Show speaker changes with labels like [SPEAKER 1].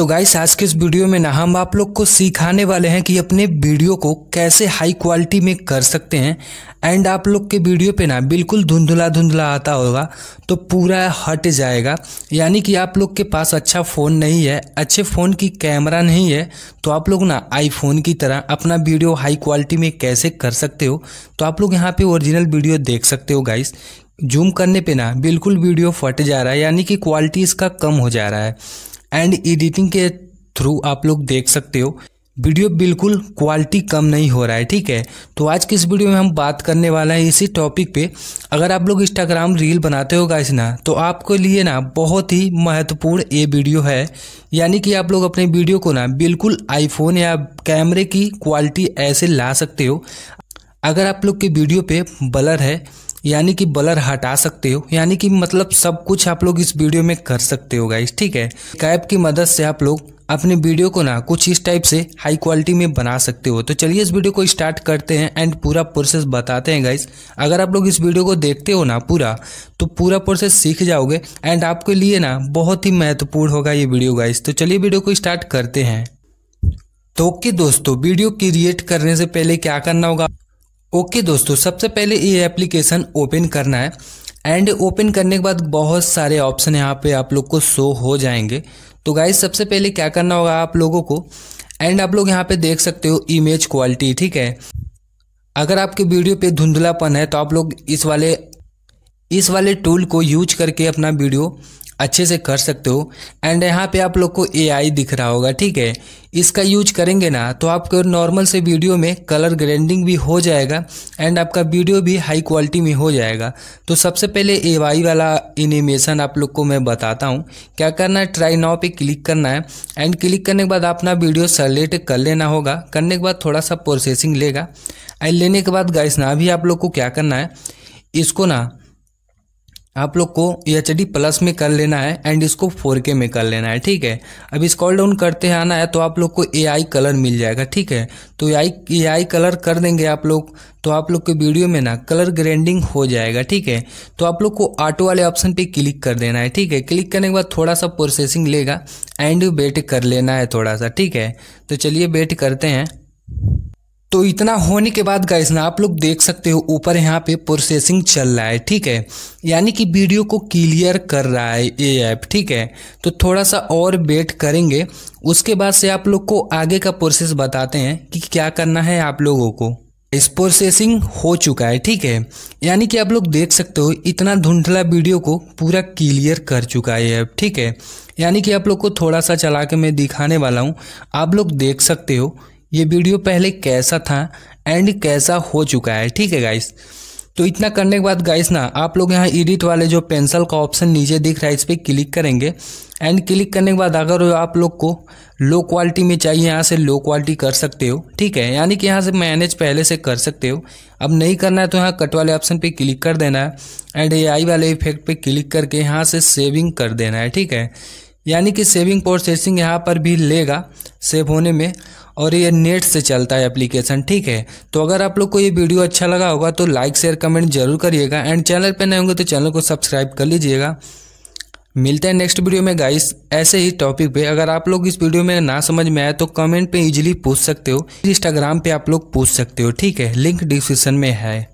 [SPEAKER 1] तो गाइस आज के इस वीडियो में ना हम आप लोग को सिखाने वाले हैं कि अपने वीडियो को कैसे हाई क्वालिटी में कर सकते हैं एंड आप लोग के वीडियो पे ना बिल्कुल धुंधला धुंधला आता होगा तो पूरा हट जाएगा यानी कि आप लोग के पास अच्छा फ़ोन नहीं है अच्छे फ़ोन की कैमरा नहीं है तो आप लोग ना आईफोन की तरह अपना वीडियो हाई क्वालिटी में कैसे कर सकते हो तो आप लोग यहाँ पर ओरिजिनल वीडियो देख सकते हो गाइस जूम करने पर ना बिल्कुल वीडियो फट जा रहा है यानी कि क्वालिटी इसका कम हो जा रहा है एंड एडिटिंग के थ्रू आप लोग देख सकते हो वीडियो बिल्कुल क्वालिटी कम नहीं हो रहा है ठीक है तो आज के इस वीडियो में हम बात करने वाला है इसी टॉपिक पे अगर आप लोग इंस्टाग्राम रील बनाते हो गाइस ना तो आपके लिए ना बहुत ही महत्वपूर्ण ये वीडियो है यानी कि आप लोग अपने वीडियो को ना बिल्कुल आईफोन या कैमरे की क्वालिटी ऐसे ला सकते हो अगर आप लोग के वीडियो पे बलर है यानी कि बलर हटा सकते हो यानी कि मतलब सब कुछ आप लोग इस वीडियो में कर सकते हो गाइस ठीक है कैप की मदद से आप लोग अपने वीडियो को ना कुछ इस टाइप से हाई क्वालिटी में बना सकते हो तो चलिए इस वीडियो को स्टार्ट करते हैं एंड पूरा प्रोसेस बताते हैं गाइस अगर आप लोग इस वीडियो को देखते हो ना पूरा तो पूरा प्रोसेस सीख जाओगे एंड आपके लिए ना बहुत ही महत्वपूर्ण होगा ये वीडियो गाइस तो चलिए वीडियो को स्टार्ट करते हैं तो ओके दोस्तों वीडियो क्रिएट करने से पहले क्या करना होगा ओके okay दोस्तों सबसे पहले ये एप्लीकेशन ओपन करना है एंड ओपन करने के बाद बहुत सारे ऑप्शन यहाँ पे आप लोग को शो हो जाएंगे तो गाइज सबसे पहले क्या करना होगा आप लोगों को एंड आप लोग यहाँ पे देख सकते हो इमेज क्वालिटी ठीक है अगर आपके वीडियो पे धुंधलापन है तो आप लोग इस वाले इस वाले टूल को यूज करके अपना वीडियो अच्छे से कर सकते हो एंड यहाँ पे आप लोग को एआई दिख रहा होगा ठीक है इसका यूज करेंगे ना तो आपके नॉर्मल से वीडियो में कलर ग्रेडिंग भी हो जाएगा एंड आपका वीडियो भी हाई क्वालिटी में हो जाएगा तो सबसे पहले ए वाला एनिमेशन आप लोग को मैं बताता हूँ क्या करना है ट्राई नाव पे क्लिक करना है एंड क्लिक करने के बाद अपना वीडियो सेलेक्ट कर लेना होगा करने के बाद थोड़ा सा प्रोसेसिंग लेगा एंड लेने के बाद गाइस ना भी आप लोग को क्या करना है इसको ना आप लोग को एच डी प्लस में कर लेना है एंड इसको फोर के में कर लेना है ठीक है अब स्कॉल डाउन करते आना है तो आप लोग को ए आई कलर मिल जाएगा ठीक है तो ए आई ए आई कलर कर देंगे आप लोग तो आप लोग के वीडियो में ना कलर ग्रेडिंग हो जाएगा ठीक है तो आप लोग को ऑटो वाले ऑप्शन पे क्लिक कर देना है ठीक है क्लिक करने के बाद थोड़ा सा प्रोसेसिंग लेगा एंड वेट कर लेना है थोड़ा सा ठीक है तो चलिए वेट करते हैं तो इतना होने के बाद गाइस ना आप लोग देख सकते हो ऊपर यहाँ पे प्रोसेसिंग चल रहा है ठीक है यानी कि वीडियो को क्लियर कर रहा है ये ऐप ठीक है तो थोड़ा सा और वेट करेंगे उसके बाद से आप लोग को आगे का प्रोसेस बताते हैं कि क्या करना है आप लोगों को इस प्रोसेसिंग हो चुका है ठीक है यानी कि आप लोग देख सकते हो इतना धुंधला वीडियो को पूरा क्लियर कर चुका है ऐप ठीक है यानी कि आप लोग को थोड़ा सा चला के मैं दिखाने वाला हूँ आप लोग देख सकते हो ये वीडियो पहले कैसा था एंड कैसा हो चुका है ठीक है गाइस तो इतना करने के बाद गाइस ना आप लोग यहाँ एडिट वाले जो पेंसिल का ऑप्शन नीचे दिख रहा है इस पर क्लिक करेंगे एंड क्लिक करने के बाद अगर आप लोग को लो क्वालिटी में चाहिए यहाँ से लो क्वालिटी कर सकते हो ठीक है यानी कि यहाँ से मैनेज पहले से कर सकते हो अब नहीं करना है तो यहाँ कट वाले ऑप्शन पे क्लिक कर देना है एंड ए वाले इफेक्ट पे क्लिक करके यहाँ से सेविंग कर देना है ठीक है यानी कि सेविंग प्रोसेसिंग यहाँ पर भी लेगा सेव होने में और ये नेट से चलता है एप्लीकेशन ठीक है तो अगर आप लोग को ये वीडियो अच्छा लगा होगा तो लाइक शेयर कमेंट जरूर करिएगा एंड चैनल पर नए होंगे तो चैनल को सब्सक्राइब कर लीजिएगा मिलते हैं नेक्स्ट वीडियो में गाइस ऐसे ही टॉपिक पे अगर आप लोग इस वीडियो में ना समझ में आए तो कमेंट पे इजीली पूछ सकते हो इंस्टाग्राम पे आप लोग पूछ सकते हो ठीक है लिंक डिस्क्रिप्शन में है